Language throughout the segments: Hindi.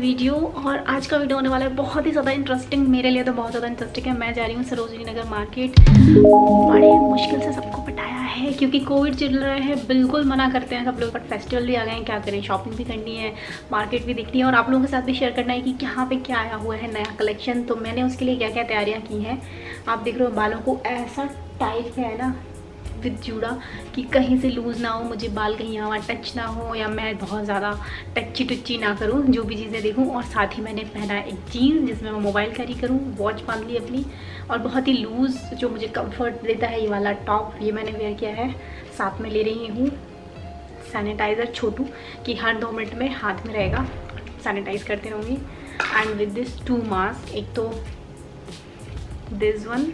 वीडियो और आज का वीडियो होने वाला है बहुत ही ज़्यादा इंटरेस्टिंग मेरे लिए तो बहुत ज़्यादा इंटरेस्टिंग है मैं जा रही हूँ सरोजनी नगर मार्केट बड़े मुश्किल से सबको है क्योंकि कोविड चल रहा है बिल्कुल मना करते हैं सब लोग बट फेस्टिवल भी आ गए हैं क्या करें शॉपिंग भी करनी है मार्केट भी देखनी है और आप लोगों के साथ भी शेयर करना है कि यहाँ पे क्या आया हुआ है नया कलेक्शन तो मैंने उसके लिए क्या क्या तैयारियाँ की हैं आप देख रहे हो बालों को ऐसा टाइट है ना विद जूड़ा कि कहीं से लूज़ ना हो मुझे बाल कहीं यहाँ टच ना हो या मैं बहुत ज़्यादा टच्ची टुच्ची ना करूँ जो भी चीज़ें देखूँ और साथ ही मैंने पहना एक जीन्स जिसमें मैं मोबाइल कैरी करूँ वॉच बांध ली अपनी और बहुत ही लूज़ जो मुझे कम्फर्ट देता है ये वाला टॉप ये मैंने वेयर किया है साथ में ले रही हूँ सैनिटाइज़र छोटू कि हर दो मिनट में हाथ में रहेगा सैनिटाइज करते रहूँगी and with this two mask एक तो this one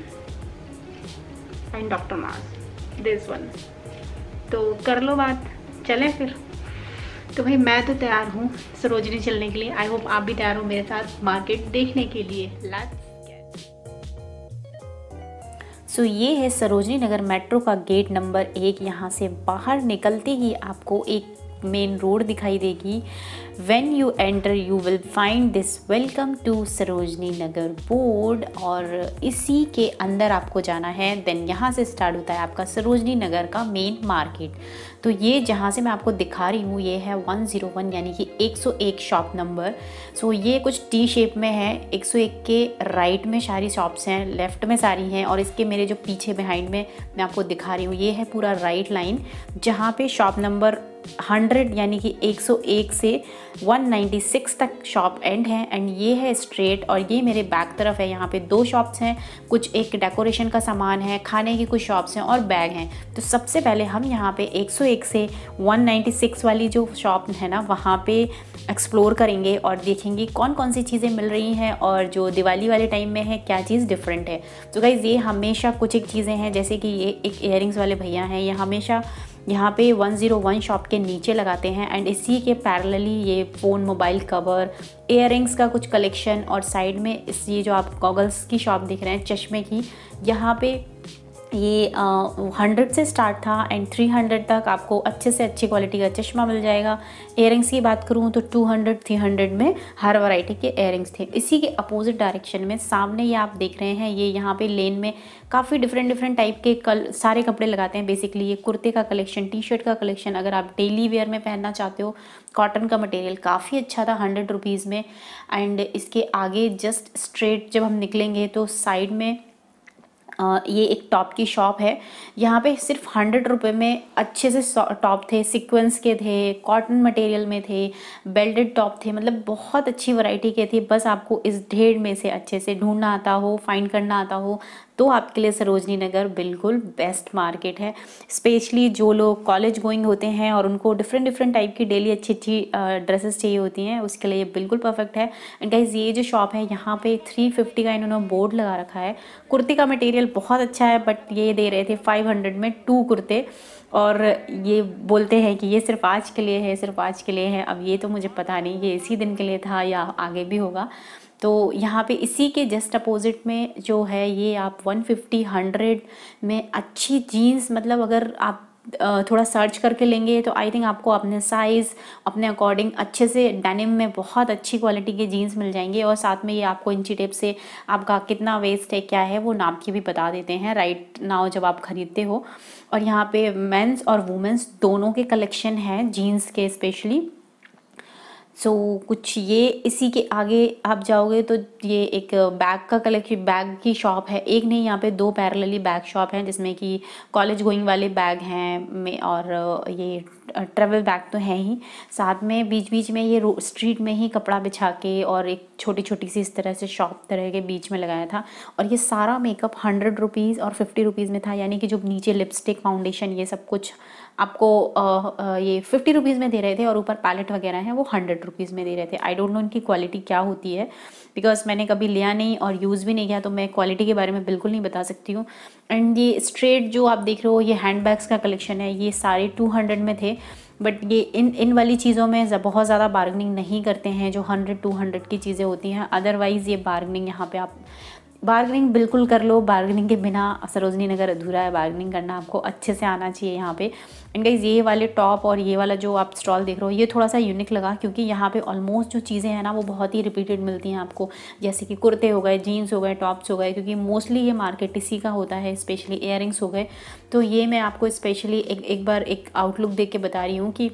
and doctor mask this one तो कर लो बात चलें फिर तो भाई मैं तो तैयार हूँ सरोजनी चलने के लिए आई होप आप भी तैयार हो मेरे साथ मार्केट देखने के लिए लास्ट सो so, ये है सरोजनी नगर मेट्रो का गेट नंबर एक यहाँ से बाहर निकलते ही आपको एक मेन रोड दिखाई देगी when you enter you will find this welcome to Sarojini Nagar board और इसी के अंदर आपको जाना है देन यहाँ से स्टार्ट होता है आपका सरोजनी नगर का मेन मार्केट तो ये जहाँ से मैं आपको दिखा रही हूँ ये है 101 यानी कि 101 शॉप नंबर सो ये कुछ टी शेप में है 101 के राइट में सारी शॉप्स हैं लेफ़्ट में सारी हैं और इसके मेरे जो पीछे बिहाइंड में मैं आपको दिखा रही हूँ ये है पूरा राइट लाइन जहाँ पे शॉप नंबर हंड्रेड यानी कि 101 से 196 तक शॉप एंड है एंड ये है स्ट्रेट और ये मेरे बैक तरफ है यहाँ पे दो शॉप्स हैं कुछ एक डेकोरेशन का सामान है खाने की कुछ शॉप्स हैं और बैग हैं तो सबसे पहले हम यहाँ पे 101 से 196 वाली जो शॉप है ना वहाँ पे एक्सप्लोर करेंगे और देखेंगे कौन कौन सी चीज़ें मिल रही हैं और जो दिवाली वाले टाइम में है क्या चीज़ डिफरेंट है तो गाइज़ ये हमेशा कुछ एक चीज़ें हैं जैसे कि ये एक इयरिंग्स वाले भैया हैं ये हमेशा यहाँ पे 101 शॉप के नीचे लगाते हैं एंड इसी के पैरेलली ये फ़ोन मोबाइल कवर एयर का कुछ कलेक्शन और साइड में इस ये जो आप गॉगल्स की शॉप दिख रहे हैं चश्मे की यहाँ पे ये हंड्रेड से स्टार्ट था एंड थ्री हंड्रेड तक आपको अच्छे से अच्छी क्वालिटी का चश्मा मिल जाएगा एयरिंग्स की बात करूँ तो टू हंड्रेड थ्री हंड्रेड में हर वैरायटी के एयरिंग्स थे इसी के अपोजिट डायरेक्शन में सामने ये आप देख रहे हैं ये यहाँ पे लेन में काफ़ी डिफरेंट डिफरेंट टाइप के कल सारे कपड़े लगाते हैं बेसिकली ये कुर्ते का कलेक्शन टी शर्ट का कलेक्शन अगर आप डेली वेयर में पहनना चाहते हो कॉटन का मटेरियल काफ़ी अच्छा था हंड्रेड रुपीज़ में एंड इसके आगे जस्ट स्ट्रेट जब हम निकलेंगे तो साइड में ये एक टॉप की शॉप है यहाँ पे सिर्फ हंड्रेड रुपये में अच्छे से टॉप थे सीक्वेंस के थे कॉटन मटेरियल में थे बेल्टेड टॉप थे मतलब बहुत अच्छी वैरायटी के थे बस आपको इस ढेर में से अच्छे से ढूंढना आता हो फाइंड करना आता हो तो आपके लिए सरोजनी नगर बिल्कुल बेस्ट मार्केट है स्पेशली जो लोग कॉलेज गोइंग होते हैं और उनको डिफरेंट डिफरेंट टाइप की डेली अच्छी अच्छी ड्रेसेस चाहिए होती हैं उसके लिए बिल्कुल परफेक्ट है एंड गाइज ये जो शॉप है यहाँ पे थ्री फिफ्टी का इन्होंने बोर्ड लगा रखा है कुर्ती का मटेरियल बहुत अच्छा है बट ये दे रहे थे फाइव हंड्रेड में टू कुर्ते और ये बोलते हैं कि ये सिर्फ आज के लिए है सिर्फ आज के लिए है अब ये तो मुझे पता नहीं ये इसी दिन के लिए था या आगे भी होगा तो यहाँ पे इसी के जस्ट अपोज़िट में जो है ये आप 150 100 में अच्छी जीन्स मतलब अगर आप थोड़ा सर्च करके लेंगे तो आई थिंक आपको अपने साइज़ अपने अकॉर्डिंग अच्छे से डेनिम में बहुत अच्छी क्वालिटी के जीन्स मिल जाएंगे और साथ में ये आपको इंची टेप से आपका कितना वेस्ट है क्या है वो नाप की भी बता देते हैं राइट नाव जब आप ख़रीदते हो और यहाँ पे मेंस और वुमेंस दोनों के कलेक्शन हैं जीन्स के स्पेशली सो so, कुछ ये इसी के आगे आप जाओगे तो ये एक बैग का कलेक्शन बैग की शॉप है एक नहीं यहाँ पे दो पैरेलली बैग शॉप हैं जिसमें कि कॉलेज गोइंग वाले बैग हैं में और ये ट्रेवल बैग तो हैं ही साथ में बीच बीच में ये स्ट्रीट में ही कपड़ा बिछा के और एक छोटी छोटी सी इस तरह से शॉप तरह के बीच में लगाया था और ये सारा मेकअप हंड्रेड रुपीज़ और फिफ्टी रुपीज़ में था यानी कि जो नीचे लिपस्टिक फाउंडेशन ये सब कुछ आपको आ, आ, ये फिफ्टी रुपीज़ में दे रहे थे और ऊपर पैलेट वगैरह हैं वो हंड्रेड हंड्रेड रुपीज़ में दे रहे थे आई डोंट नो इनकी क्वालिटी क्या होती है बिकॉज मैंने कभी लिया नहीं और यूज़ भी नहीं किया तो मैं क्वालिटी के बारे में बिल्कुल नहीं बता सकती हूँ एंड ये स्ट्रेट जो आप देख रहे हो ये हैंड बैग्स का कलेक्शन है ये सारे टू हंड्रेड में थे बट ये इन इन वाली चीज़ों में बहुत ज़्यादा बार्गनिंग नहीं करते हैं जो हंड्रेड टू हंड्रेड की चीज़ें होती हैं अदरवाइज़ ये बार्गनिंग यहाँ पे आप बार्गनिंग बिल्कुल कर लो बार्गनिंग के बिना सरोजनी नगर अधूरा है बार्गनिंग करना आपको अच्छे से आना चाहिए यहाँ पे गाइज ये वाले टॉप और ये वाला जो आप स्टॉल देख रहे हो ये थोड़ा सा यूनिक लगा क्योंकि यहाँ पे ऑलमोस्ट जो चीज़ें हैं ना वो बहुत ही रिपीटेड मिलती हैं आपको जैसे कि कुर्ते हो गए जीन्स हो गए टॉप्स हो गए क्योंकि मोस्टली ये मार्केट इसी का होता है स्पेशली इयर हो गए तो ये मैं आपको स्पेशली एक एक बार एक आउटलुक देख के बता रही हूँ कि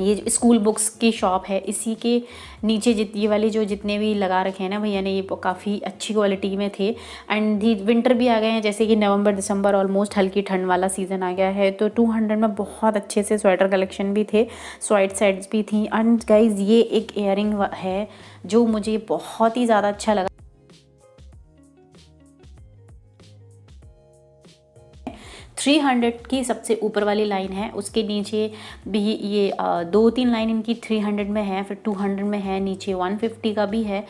ये स्कूल बुक्स की शॉप है इसी के नीचे जित ये वाले जो जितने भी लगा रखे हैं ना भैया ने ये काफ़ी अच्छी क्वालिटी में थे एंड दी विंटर भी आ गए हैं जैसे कि नवंबर दिसंबर ऑलमोस्ट हल्की ठंड वाला सीज़न आ गया है तो 200 में बहुत अच्छे से स्वेटर कलेक्शन भी थे स्वाइट सेट्स भी थी एंड गाइज ये एक एयरिंग है जो मुझे बहुत ही ज़्यादा अच्छा लगा 300 की सबसे ऊपर वाली लाइन है उसके नीचे भी ये दो तीन लाइन इनकी 300 में है फिर 200 में है नीचे 150 का भी है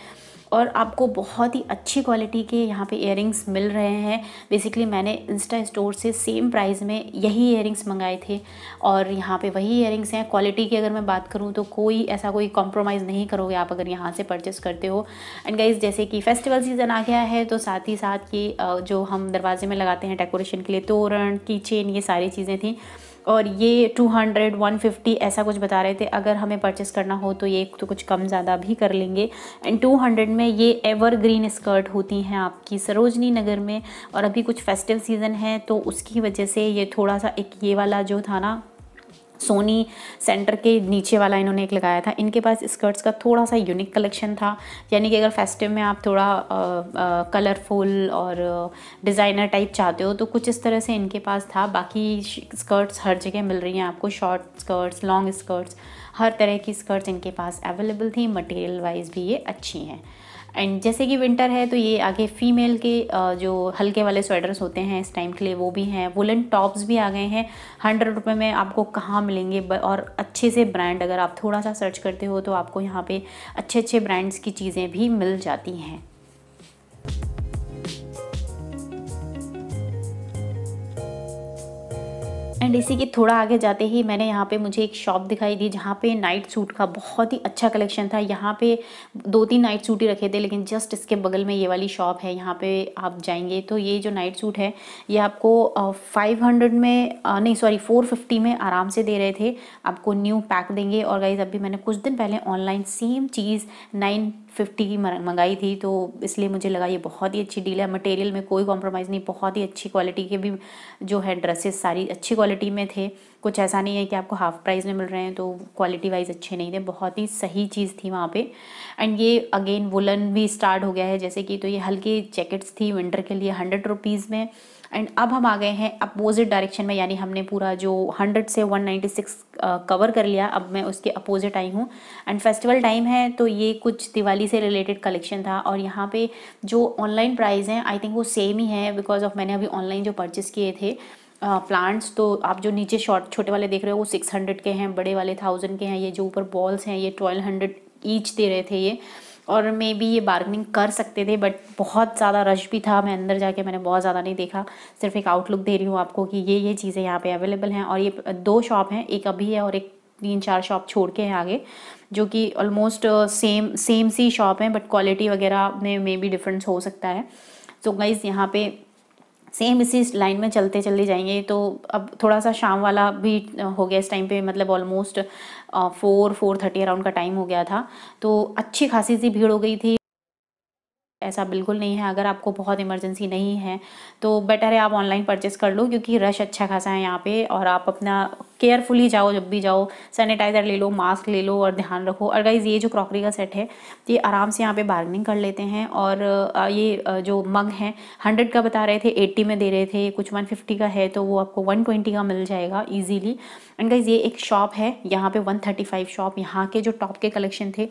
और आपको बहुत ही अच्छी क्वालिटी के यहाँ पे इयर मिल रहे हैं बेसिकली मैंने इंस्टा स्टोर से सेम प्राइस में यही इयर मंगाए थे और यहाँ पे वही इयर हैं क्वालिटी की अगर मैं बात करूँ तो कोई ऐसा कोई कॉम्प्रोमाइज़ नहीं करोगे आप अगर यहाँ से परचेस करते हो एंड गाइज जैसे कि फेस्टिवल सीज़न आ गया है तो साथ ही साथ की जो हम दरवाजे में लगाते हैं डेकोरेशन के लिए तोरण की ये सारी चीज़ें थी और ये 200 150 ऐसा कुछ बता रहे थे अगर हमें परचेस करना हो तो ये तो कुछ कम ज़्यादा भी कर लेंगे एंड 200 में ये एवरग्रीन स्कर्ट होती हैं आपकी सरोजनी नगर में और अभी कुछ फेस्टिव सीज़न है तो उसकी वजह से ये थोड़ा सा एक ये वाला जो था ना सोनी सेंटर के नीचे वाला इन्होंने एक लगाया था इनके पास स्कर्ट्स का थोड़ा सा यूनिक कलेक्शन था यानी कि अगर फेस्टिव में आप थोड़ा कलरफुल और डिज़ाइनर टाइप चाहते हो तो कुछ इस तरह से इनके पास था बाकी स्कर्ट्स हर जगह मिल रही हैं आपको शॉर्ट स्कर्ट्स लॉन्ग स्कर्ट्स हर तरह की स्कर्ट्स इनके पास अवेलेबल थी मटेरियल वाइज भी ये अच्छी हैं एंड जैसे कि विंटर है तो ये आगे फीमेल के जो हल्के वाले स्वेटर्स होते हैं इस टाइम के लिए वो भी हैं वुलन टॉप्स भी आ गए हैं हंड्रेड रुपये में आपको कहाँ मिलेंगे और अच्छे से ब्रांड अगर आप थोड़ा सा सर्च करते हो तो आपको यहाँ पे अच्छे अच्छे ब्रांड्स की चीज़ें भी मिल जाती हैं एंड इसी के थोड़ा आगे जाते ही मैंने यहाँ पे मुझे एक शॉप दिखाई दी जहाँ पे नाइट सूट का बहुत ही अच्छा कलेक्शन था यहाँ पे दो तीन नाइट सूट ही रखे थे लेकिन जस्ट इसके बगल में ये वाली शॉप है यहाँ पे आप जाएंगे तो ये जो नाइट सूट है ये आपको फाइव हंड्रेड में नहीं सॉरी फोर फिफ्टी में आराम से दे रहे थे आपको न्यू पैक देंगे और गाइज अभी मैंने कुछ दिन पहले ऑनलाइन सेम चीज़ नाइन फिफ्टी की मंगाई थी तो इसलिए मुझे लगा ये बहुत ही अच्छी डील है मटेरियल में कोई कॉम्प्रोमाइज़ नहीं बहुत ही अच्छी क्वालिटी के भी जो है ड्रेसेस सारी अच्छी क्वालिटी में थे कुछ ऐसा नहीं है कि आपको हाफ़ प्राइस में मिल रहे हैं तो क्वालिटी वाइज अच्छे नहीं थे बहुत ही सही चीज़ थी वहाँ पे एंड ये अगेन वुलन भी स्टार्ट हो गया है जैसे कि तो ये हल्की जैकेट्स थी विंटर के लिए हंड्रेड रुपीज़ में एंड अब हम आ गए हैं अपोजिट डायरेक्शन में यानी हमने पूरा जो हंड्रेड से वन कवर कर लिया अब मैं उसके अपोजिट आई हूँ एंड फेस्टिवल टाइम है तो ये कुछ दिवाली से रिलेटेड कलेक्शन था और यहाँ पर जो ऑनलाइन प्राइज़ हैं आई थिंक वो सेम ही है बिकॉज ऑफ मैंने अभी ऑनलाइन जो परचेज़ किए थे प्लांट्स तो आप जो नीचे शॉर्ट छोटे वाले देख रहे हो वो सिक्स हंड्रेड के हैं बड़े वाले थाउजेंड के हैं ये जो ऊपर बॉल्स हैं ये ट्वेल्व हंड्रेड ईच दे रहे थे ये और मे बी ये बार्गनिंग कर सकते थे बट बहुत ज़्यादा रश भी था मैं अंदर जाके मैंने बहुत ज़्यादा नहीं देखा सिर्फ एक आउटलुक दे रही हूँ आपको कि ये ये चीज़ें यहाँ पे अवेलेबल हैं और ये दो शॉप हैं एक अभी है और एक तीन चार शॉप छोड़ के हैं आगे जो कि ऑलमोस्ट सेम सेम सी शॉप हैं बट क्वालिटी वगैरह में मे बी डिफरेंस हो सकता है सो गाइज़ यहाँ पर सेम इसी लाइन में चलते चले जाएंगे तो अब थोड़ा सा शाम वाला भी हो गया इस टाइम पे मतलब almost four four thirty around का टाइम हो गया था तो अच्छी खासी सी भीड़ हो गई थी ऐसा बिल्कुल नहीं है अगर आपको बहुत इमरजेंसी नहीं है तो बेटर है आप ऑनलाइन परचेस कर लो क्योंकि रश अच्छा खासा है यहाँ पे और आप अपना केयरफुली जाओ जब भी जाओ सैनिटाइज़र ले लो मास्क ले लो और ध्यान रखो और गाइज़ ये जो क्रॉकरी का सेट है ये आराम से यहाँ पे बार्गनिंग कर लेते हैं और ये जो मग है हंड्रेड का बता रहे थे एट्टी में दे रहे थे कुछ वन फिफ्टी का है तो वो आपको वन ट्वेंटी का मिल जाएगा ईजीली एंड गाइज़ ये एक शॉप है यहाँ पे वन थर्टी फाइव शॉप यहाँ के जो टॉप के कलेक्शन थे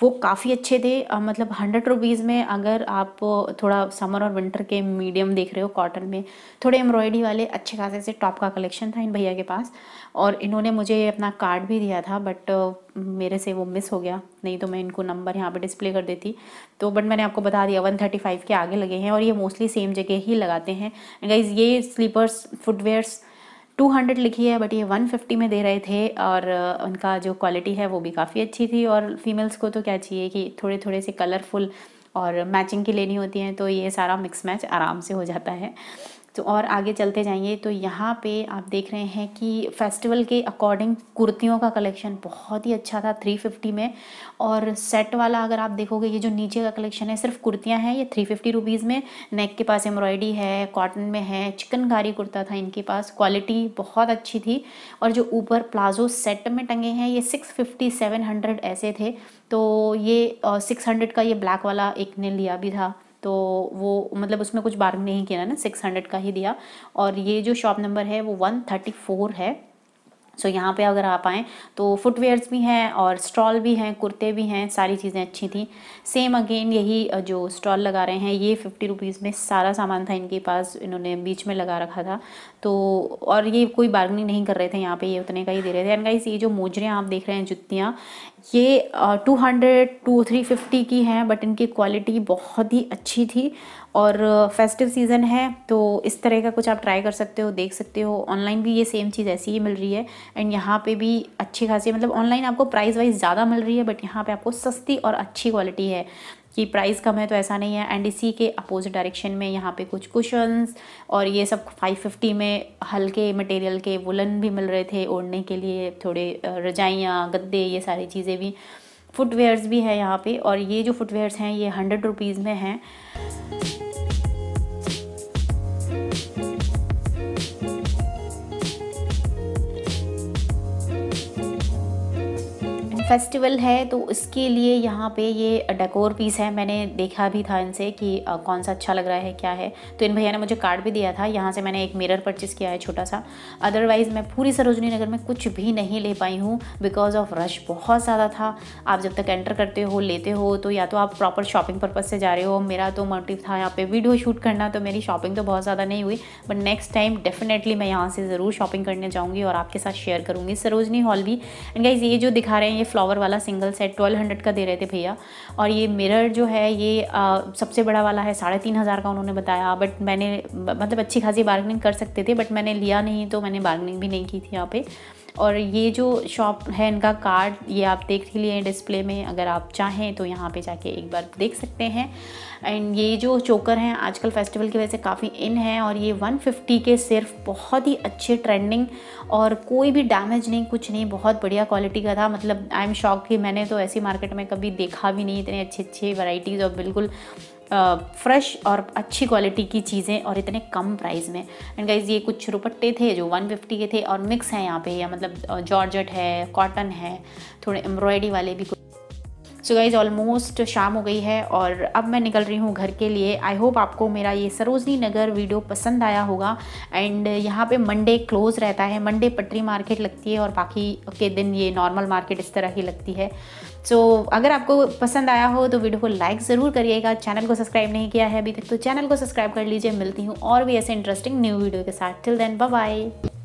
वो काफ़ी अच्छे थे मतलब हंड्रेड रुपीज़ में अगर आप थोड़ा समर और विंटर के मीडियम देख रहे हो कॉटन में थोड़े एम्ब्रॉयडरी वाले अच्छे खासे से टॉप का कलेक्शन था इन भैया के पास और इन्होंने मुझे अपना कार्ड भी दिया था बट मेरे से वो मिस हो गया नहीं तो मैं इनको नंबर यहाँ पे डिस्प्ले कर देती तो बट मैंने आपको बता दिया वन के आगे लगे हैं और ये मोस्टली सेम जगह ही लगाते हैं गाइज ये स्लीपर्स फुटवेयर्स 200 लिखी है बट ये 150 में दे रहे थे और उनका जो क्वालिटी है वो भी काफ़ी अच्छी थी और फीमेल्स को तो क्या चाहिए कि थोड़े थोड़े से कलरफुल और मैचिंग की लेनी होती हैं तो ये सारा मिक्स मैच आराम से हो जाता है तो और आगे चलते जाएंगे तो यहाँ पे आप देख रहे हैं कि फेस्टिवल के अकॉर्डिंग कुर्तियों का कलेक्शन बहुत ही अच्छा था 350 में और सेट वाला अगर आप देखोगे ये जो नीचे का कलेक्शन है सिर्फ कुर्तियाँ हैं ये 350 फिफ्टी में नेक के पास एम्ब्रॉयडरी है कॉटन में है चिकनकारी कुर्ता था इनके पास क्वालिटी बहुत अच्छी थी और जो ऊपर प्लाजो सेट में टंगे हैं ये सिक्स फिफ्टी ऐसे थे तो ये सिक्स का ये ब्लैक वाला एक ने लिया भी था तो वो मतलब उसमें कुछ बार्गेनिंग नहीं किया ना सिक्स हंड्रेड का ही दिया और ये जो शॉप नंबर है वो वन थर्टी फोर है सो so, यहाँ पे अगर आप आएँ तो फुटवेयर्स भी हैं और स्टॉल भी हैं कुर्ते भी हैं सारी चीज़ें अच्छी थी सेम अगेन यही जो स्टॉल लगा रहे हैं ये फिफ्टी रुपीज़ में सारा सामान था इनके पास इन्होंने बीच में लगा रखा था तो और ये कोई बार्गनिंग नहीं कर रहे थे यहाँ पे ये उतने का ही दे रहे थे एंड गाइस ये जो मोजरियाँ आप देख रहे हैं जुतियाँ ये two hundred two three fifty की हैं बट इनकी क्वालिटी बहुत ही अच्छी थी और फेस्टिव सीज़न है तो इस तरह का कुछ आप ट्राई कर सकते हो देख सकते हो ऑनलाइन भी ये सेम चीज़ ऐसी ही मिल रही है एंड यहाँ पे भी अच्छी खासी मतलब ऑनलाइन आपको प्राइस वाइज ज़्यादा मिल रही है बट यहाँ पे आपको सस्ती और अच्छी क्वालिटी है कि प्राइस कम है तो ऐसा नहीं है एंड इसी के अपोजिट डायरेक्शन में यहाँ पे कुछ कुशंस और ये सब 550 में हल्के मटेरियल के वुलन भी मिल रहे थे ओढ़ने के लिए थोड़े रजाइयाँ गद्दे ये सारी चीज़ें भी फुटवेयर्स भी है यहाँ पे और ये जो फुटवेयर्स हैं ये हंड्रेड रुपीज़ में हैं फेस्टिवल है तो उसके लिए यहाँ पे ये डेकोर पीस है मैंने देखा भी था इनसे कि कौन सा अच्छा लग रहा है क्या है तो इन भैया ने मुझे कार्ड भी दिया था यहाँ से मैंने एक मिरर परचेज़ किया है छोटा सा अदरवाइज़ मैं पूरी सरोजनी नगर में कुछ भी नहीं ले पाई हूँ बिकॉज ऑफ रश बहुत ज़्यादा था आप जब तक एंटर करते हो लेते हो तो या तो आप प्रॉपर शॉपिंग पर्पज़ से जा रहे हो मेरा तो मोटिव था यहाँ पर वीडियो शूट करना तो मेरी शॉपिंग तो बहुत ज़्यादा नहीं हुई बट नेक्स्ट टाइम डेफिनेटली मैं यहाँ से ज़रूर शॉपिंग करने जाऊँगी और आपके साथ शेयर करूँगी सरोजनी हॉल भी एंड गाइज ये जो दिखा रहे हैं ये फ्लावर वाला सिंगल सेट ट्वेल्व हंड्रेड का दे रहे थे भैया और ये मिरर जो है ये आ, सबसे बड़ा वाला है साढ़े तीन हज़ार का उन्होंने बताया बट मैंने मतलब अच्छी खासी बार्गनिंग कर सकते थे बट मैंने लिया नहीं तो मैंने बार्गनिंग भी नहीं की थी यहाँ पर और ये जो शॉप है इनका कार्ड ये आप देख ही लिए डिस्प्ले में अगर आप चाहें तो यहाँ पे जाके एक बार देख सकते हैं एंड ये जो चोकर हैं आजकल फेस्टिवल की वजह से काफ़ी इन हैं और ये 150 के सिर्फ बहुत ही अच्छे ट्रेंडिंग और कोई भी डैमेज नहीं कुछ नहीं बहुत बढ़िया क्वालिटी का था मतलब आई एम शॉक कि मैंने तो ऐसी मार्केट में कभी देखा भी नहीं इतने अच्छे अच्छे वराइटीज़ और बिल्कुल फ्रेश और अच्छी क्वालिटी की चीज़ें और इतने कम प्राइस में एंड गाइज ये कुछ रुपट्टे थे जो 150 के थे और मिक्स हैं यहाँ पे या मतलब जॉर्जट है कॉटन है थोड़े एम्ब्रॉयडरी वाले भी कुछ सो गाइज़ ऑलमोस्ट शाम हो गई है और अब मैं निकल रही हूँ घर के लिए आई होप आपको मेरा ये सरोजनी नगर वीडियो पसंद आया होगा एंड यहाँ पे मंडे क्लोज़ रहता है मंडे पटरी मार्केट लगती है और बाकी के दिन ये नॉर्मल मार्केट इस तरह ही लगती है सो so, अगर आपको पसंद आया हो तो वीडियो को लाइक ज़रूर करिएगा चैनल को सब्सक्राइब नहीं किया है अभी तक तो चैनल को सब्सक्राइब कर लीजिए मिलती हूँ और भी ऐसे इंटरेस्टिंग न्यू वीडियो के साथ टिल देन बाय